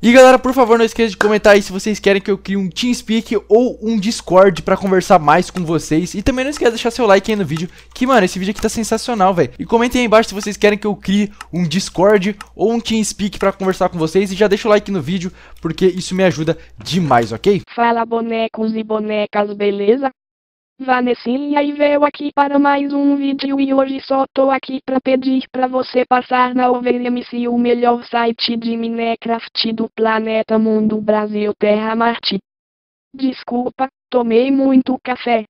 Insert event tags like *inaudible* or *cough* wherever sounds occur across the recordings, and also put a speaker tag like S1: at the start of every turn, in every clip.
S1: E galera, por favor, não esqueça de comentar aí se vocês querem que eu crie um TeamSpeak ou um Discord pra conversar mais com vocês. E também não esqueça de deixar seu like aí no vídeo, que, mano, esse vídeo aqui tá sensacional, velho. E comentem aí embaixo se vocês querem que eu crie um Discord ou um TeamSpeak pra conversar com vocês. E já deixa o like no vídeo, porque isso me ajuda demais, ok? Fala, bonecos e bonecas, beleza? Vanessinha e veio aqui para mais um vídeo e hoje só tô aqui pra pedir pra você passar na OVMC, o melhor site de Minecraft do planeta mundo Brasil Terra Marte. Desculpa, tomei muito café.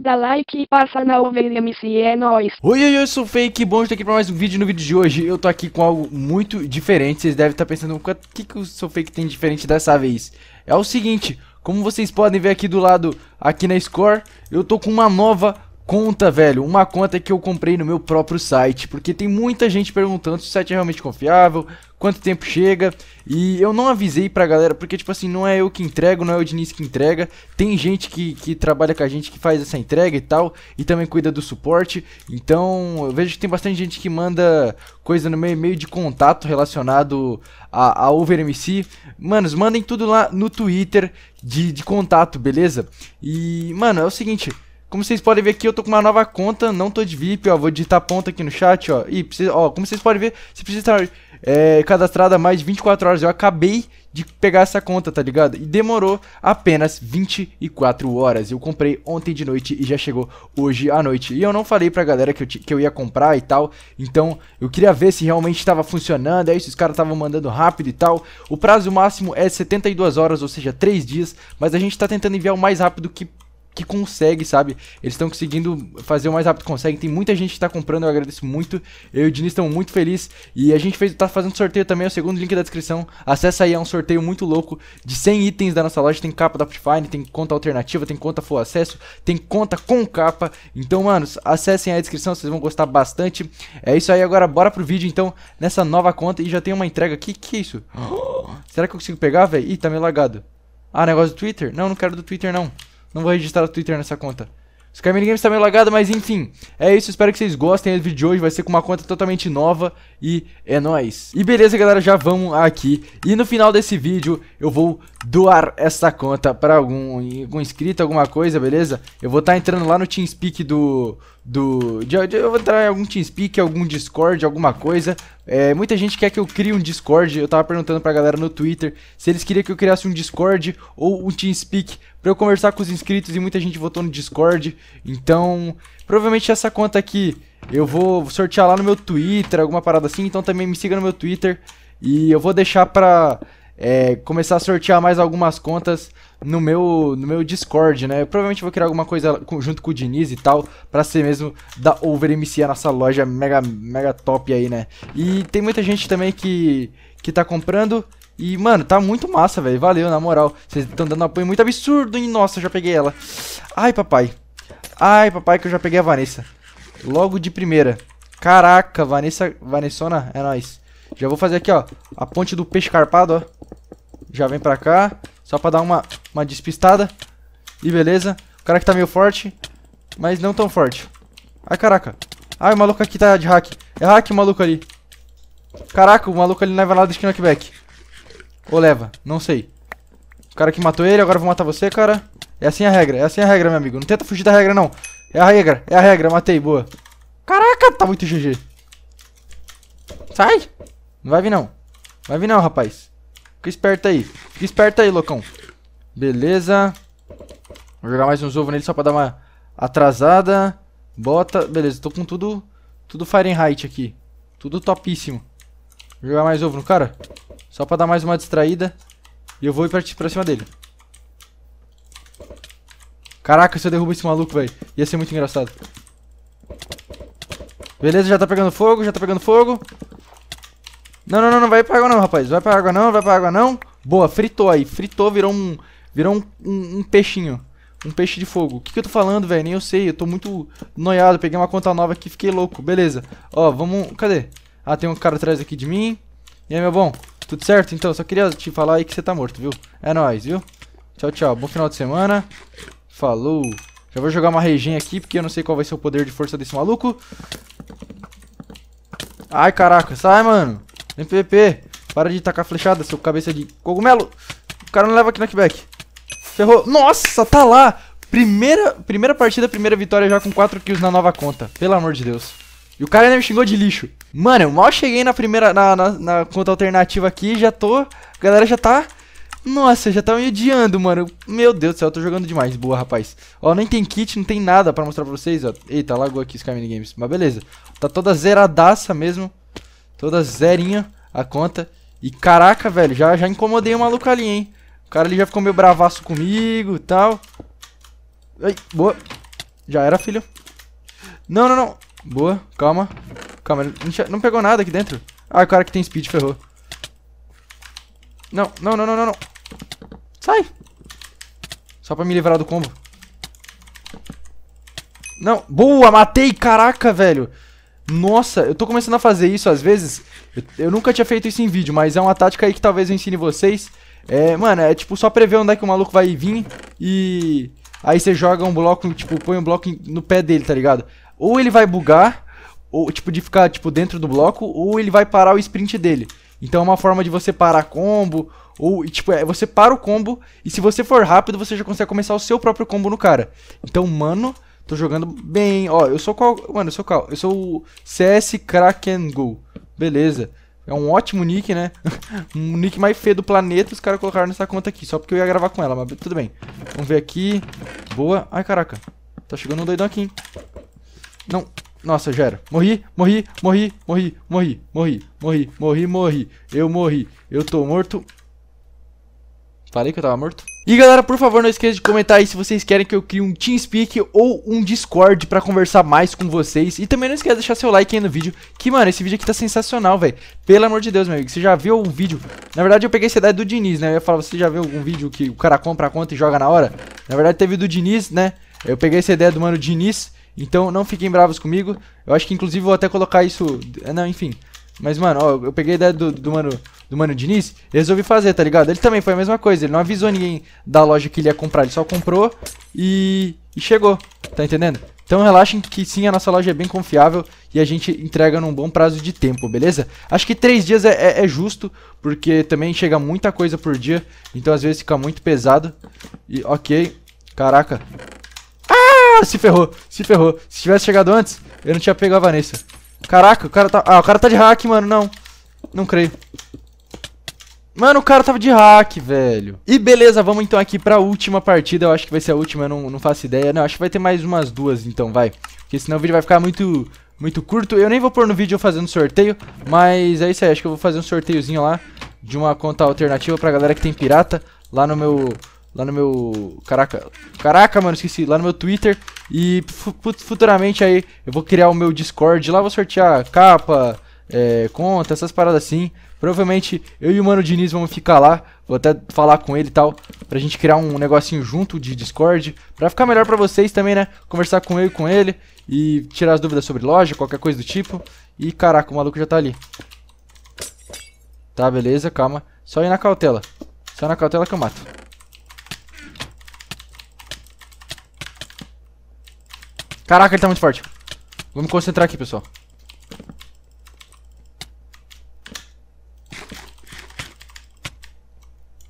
S1: Dá like e passa na OVMC, é nóis. Oi, oi, eu sou o Fake, bom estar aqui para mais um vídeo. No vídeo de hoje eu tô aqui com algo muito diferente. Vocês devem estar pensando, o que, que o seu Fake tem diferente dessa vez? É o seguinte, como vocês podem ver aqui do lado, aqui na Score, eu tô com uma nova conta, velho, uma conta que eu comprei no meu próprio site, porque tem muita gente perguntando se o site é realmente confiável, quanto tempo chega, e eu não avisei pra galera, porque, tipo assim, não é eu que entrego, não é o Diniz que entrega, tem gente que, que trabalha com a gente que faz essa entrega e tal, e também cuida do suporte, então eu vejo que tem bastante gente que manda coisa no meu e-mail de contato relacionado a, a OverMC, manos, mandem tudo lá no Twitter de, de contato, beleza? E, mano, é o seguinte... Como vocês podem ver aqui, eu tô com uma nova conta, não tô de VIP, ó. Vou digitar ponta aqui no chat, ó. E, ó, como vocês podem ver, você precisa estar é, cadastrada há mais de 24 horas. Eu acabei de pegar essa conta, tá ligado? E demorou apenas 24 horas. Eu comprei ontem de noite e já chegou hoje à noite. E eu não falei pra galera que eu, que eu ia comprar e tal. Então, eu queria ver se realmente estava funcionando. É isso, os caras estavam mandando rápido e tal. O prazo máximo é 72 horas, ou seja, 3 dias. Mas a gente tá tentando enviar o mais rápido que que consegue, sabe? Eles estão conseguindo fazer o mais rápido que conseguem. Tem muita gente que está comprando, eu agradeço muito. Eu e o Dini estamos muito felizes. E a gente fez, tá fazendo sorteio também, é o segundo link da descrição. Acessa aí, é um sorteio muito louco de 100 itens da nossa loja. Tem capa da Optifine, tem conta alternativa, tem conta full acesso, tem conta com capa. Então, manos, acessem aí a descrição, vocês vão gostar bastante. É isso aí, agora bora pro vídeo, então, nessa nova conta. E já tem uma entrega aqui, que é isso? *gasps* Será que eu consigo pegar, velho? Ih, tá meio lagado. Ah, negócio do Twitter? Não, não quero do Twitter, não. Não vou registrar o Twitter nessa conta. Os Camille Games tá meio é lagado, mas enfim. É isso, espero que vocês gostem do vídeo de hoje. Vai ser com uma conta totalmente nova e é nóis. E beleza, galera, já vamos aqui. E no final desse vídeo eu vou doar essa conta pra algum, algum inscrito, alguma coisa, beleza? Eu vou estar tá entrando lá no TeamSpeak do... do de, eu vou entrar em algum TeamSpeak, algum Discord, alguma coisa. É, muita gente quer que eu crie um Discord. Eu tava perguntando pra galera no Twitter se eles queriam que eu criasse um Discord ou um TeamSpeak para eu conversar com os inscritos e muita gente votou no Discord. Então, provavelmente essa conta aqui eu vou sortear lá no meu Twitter, alguma parada assim. Então também me siga no meu Twitter e eu vou deixar pra é, começar a sortear mais algumas contas no meu, no meu Discord, né? Eu provavelmente vou criar alguma coisa junto com o Diniz e tal, pra ser mesmo da OverMC, a nossa loja mega, mega top aí, né? E tem muita gente também que, que tá comprando e, mano, tá muito massa, velho. Valeu, na moral. Vocês estão dando um apoio muito absurdo. hein? nossa, já peguei ela. Ai, papai. Ai, papai, que eu já peguei a Vanessa. Logo de primeira. Caraca, Vanessa... Vanessona, é nóis. Já vou fazer aqui, ó. A ponte do peixe carpado, ó. Já vem pra cá. Só pra dar uma, uma despistada. E beleza. O cara que tá meio forte. Mas não tão forte. Ai, caraca. Ai, o maluco aqui tá de hack. É hack o maluco ali. Caraca, o maluco ali não é lá do esquina aqui ou leva, não sei. O cara que matou ele, agora eu vou matar você, cara. É assim a regra, é assim a regra, meu amigo. Não tenta fugir da regra, não. É a regra, é a regra, matei, boa. Caraca, tá muito GG. Sai! Não vai vir, não. Vai vir, não, rapaz. Fica esperto aí. Fica esperto aí, loucão. Beleza. Vou jogar mais uns ovos nele só pra dar uma atrasada. Bota. Beleza, tô com tudo, tudo Fahrenheit aqui. Tudo topíssimo. Vou jogar mais ovo no cara. Só pra dar mais uma distraída. E eu vou ir pra, pra cima dele. Caraca, se eu derrubo esse maluco, velho. Ia ser muito engraçado. Beleza, já tá pegando fogo, já tá pegando fogo. Não, não, não, não vai pra água não, rapaz. Vai pra água não, vai pra água não. Boa, fritou aí. Fritou, virou um... Virou um, um, um peixinho. Um peixe de fogo. O que, que eu tô falando, velho? Nem eu sei. Eu tô muito noiado. Peguei uma conta nova aqui, fiquei louco. Beleza. Ó, vamos... Cadê? Ah, tem um cara atrás aqui de mim. E aí, meu bom? Tudo certo? Então, só queria te falar aí que você tá morto, viu? É nóis, viu? Tchau, tchau. Bom final de semana. Falou. Já vou jogar uma regen aqui, porque eu não sei qual vai ser o poder de força desse maluco. Ai, caraca. Sai, mano. Vem PVP. Para de tacar flechada, seu cabeça de cogumelo. O cara não leva aqui knockback. Ferrou. Nossa, tá lá. Primeira, primeira partida, primeira vitória já com 4 kills na nova conta. Pelo amor de Deus. E o cara ainda me xingou de lixo. Mano, eu mal cheguei na primeira, na, na, na conta alternativa aqui, já tô, a galera já tá, nossa, já tá me odiando, mano. Meu Deus do céu, eu tô jogando demais, boa, rapaz. Ó, nem tem kit, não tem nada pra mostrar pra vocês, ó. Eita, lagou aqui Sky Mini Games, mas beleza. Tá toda zeradaça mesmo, toda zerinha a conta. E caraca, velho, já, já incomodei o maluco ali, hein. O cara ali já ficou meio bravaço comigo e tal. Ai, boa. Já era, filho. Não, não, não. Boa, calma. Calma, não pegou nada aqui dentro. Ah, o cara que tem speed ferrou. Não, não, não, não, não, não. Sai! Só pra me livrar do combo. Não, boa, matei, caraca, velho. Nossa, eu tô começando a fazer isso às vezes. Eu, eu, nunca tinha feito isso em vídeo, mas é uma tática aí que talvez eu ensine vocês. É, mano, é tipo só prever onde é que o maluco vai vir e... Aí você joga um bloco, tipo, põe um bloco no pé dele, tá ligado? ou ele vai bugar, ou tipo de ficar tipo dentro do bloco, ou ele vai parar o sprint dele. Então é uma forma de você parar combo, ou tipo, é, você para o combo e se você for rápido, você já consegue começar o seu próprio combo no cara. Então, mano, tô jogando bem. Ó, eu sou qual, mano, eu sou qual? Eu sou o CS Kraken Go. Beleza. É um ótimo nick, né? *laughs* um nick mais feio do planeta, os caras colocaram nessa conta aqui, só porque eu ia gravar com ela, mas tudo bem. Vamos ver aqui. Boa. Ai, caraca. Tá chegando um doidão aqui, hein? Não. Nossa, já era. Morri, morri, morri, morri, morri, morri, morri, morri, morri. Eu morri. Eu tô morto. Falei que eu tava morto? E galera, por favor, não esqueça de comentar aí se vocês querem que eu crie um TeamSpeak ou um Discord pra conversar mais com vocês. E também não esqueça de deixar seu like aí no vídeo, que, mano, esse vídeo aqui tá sensacional, velho. Pelo amor de Deus, meu amigo, você já viu um vídeo... Na verdade, eu peguei essa ideia do Diniz, né? Eu ia falar, você já viu algum vídeo que o cara compra a conta e joga na hora? Na verdade, teve do Diniz, né? Eu peguei essa ideia do mano Diniz... Então não fiquem bravos comigo. Eu acho que inclusive vou até colocar isso. Não, enfim. Mas, mano, ó, eu peguei a ideia do, do mano do mano Diniz e resolvi fazer, tá ligado? Ele também foi a mesma coisa, ele não avisou ninguém da loja que ele ia comprar, ele só comprou e, e chegou, tá entendendo? Então relaxem que sim, a nossa loja é bem confiável e a gente entrega num bom prazo de tempo, beleza? Acho que três dias é, é, é justo, porque também chega muita coisa por dia, então às vezes fica muito pesado. E ok, caraca, ah, se ferrou, se ferrou. Se tivesse chegado antes, eu não tinha pego a Vanessa. Caraca, o cara tá... Ah, o cara tá de hack, mano, não. Não creio. Mano, o cara tava de hack, velho. E beleza, vamos então aqui pra última partida. Eu acho que vai ser a última, eu não, não faço ideia. Não, acho que vai ter mais umas duas, então, vai. Porque senão o vídeo vai ficar muito, muito curto. Eu nem vou pôr no vídeo fazendo sorteio, mas é isso aí. Acho que eu vou fazer um sorteiozinho lá de uma conta alternativa pra galera que tem pirata lá no meu lá no meu. Caraca, caraca, mano, esqueci. Lá no meu Twitter. E futuramente aí eu vou criar o meu Discord. Lá vou sortear capa, é, conta, essas paradas assim. Provavelmente eu e o Mano Diniz vamos ficar lá. Vou até falar com ele e tal. Pra gente criar um negocinho junto de Discord. Pra ficar melhor pra vocês também, né? Conversar com eu e com ele. E tirar as dúvidas sobre loja, qualquer coisa do tipo. E caraca, o maluco já tá ali. Tá, beleza, calma. Só ir na cautela. Só na cautela que eu mato. Caraca, ele tá muito forte. Vamos concentrar aqui, pessoal.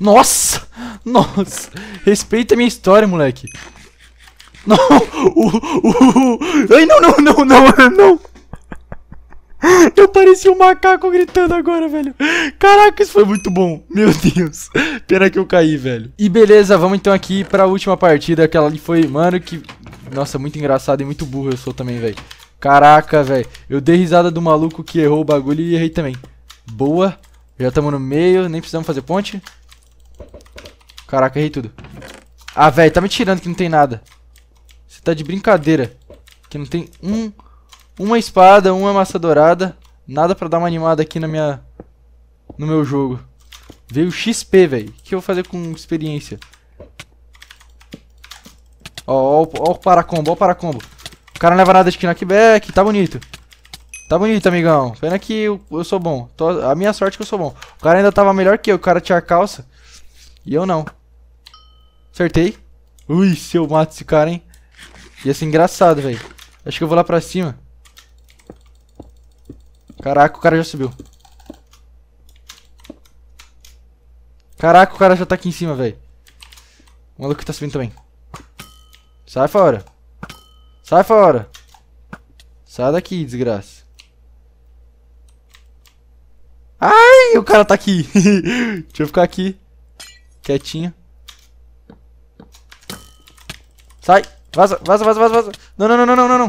S1: Nossa! Nossa! Respeita a minha história, moleque. Não! Uh, uh, uh. Ai, não, não, não, não, não! Eu pareci um macaco gritando agora, velho. Caraca, isso foi muito bom. Meu Deus. Pena que eu caí, velho. E beleza, vamos então aqui pra última partida. Aquela ali foi, mano, que nossa, muito engraçado e muito burro eu sou também, velho. Caraca, velho. Eu dei risada do maluco que errou o bagulho e errei também. Boa. Já estamos no meio, nem precisamos fazer ponte. Caraca, errei tudo. Ah, velho, tá me tirando que não tem nada. Você tá de brincadeira. Que não tem um... Uma espada, uma massa dourada. Nada pra dar uma animada aqui na minha... No meu jogo. Veio XP, velho. O que eu vou fazer com experiência? Ó, ó, ó o paracombo, ó o paracombo. O cara não leva nada de knockback, tá bonito. Tá bonito, amigão. Pena que eu, eu sou bom. Tô, a minha sorte é que eu sou bom. O cara ainda tava melhor que eu, o cara tinha calça. E eu não. Acertei. Ui, se eu mato esse cara, hein. Ia ser engraçado, velho. Acho que eu vou lá pra cima. Caraca, o cara já subiu. Caraca, o cara já tá aqui em cima, velho. O maluco tá subindo também. Sai fora. Sai fora. Sai daqui, desgraça. Ai, o cara tá aqui. *laughs* Deixa eu ficar aqui. Quietinho. Sai. Vaza, vaza, vaza, vaza, vaza. Não, não, não, não, não, não.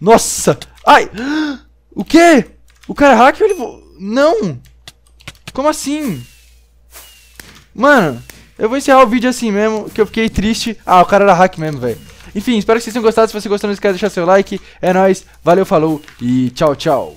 S1: Nossa. Ai. *gasps* O quê? O cara hack ele... Não. Como assim? Mano. Eu vou encerrar o vídeo assim mesmo, que eu fiquei triste. Ah, o cara era hack mesmo, velho. Enfim, espero que vocês tenham gostado. Se você gostou, não esquece de deixar seu like. É nóis, valeu, falou e tchau, tchau.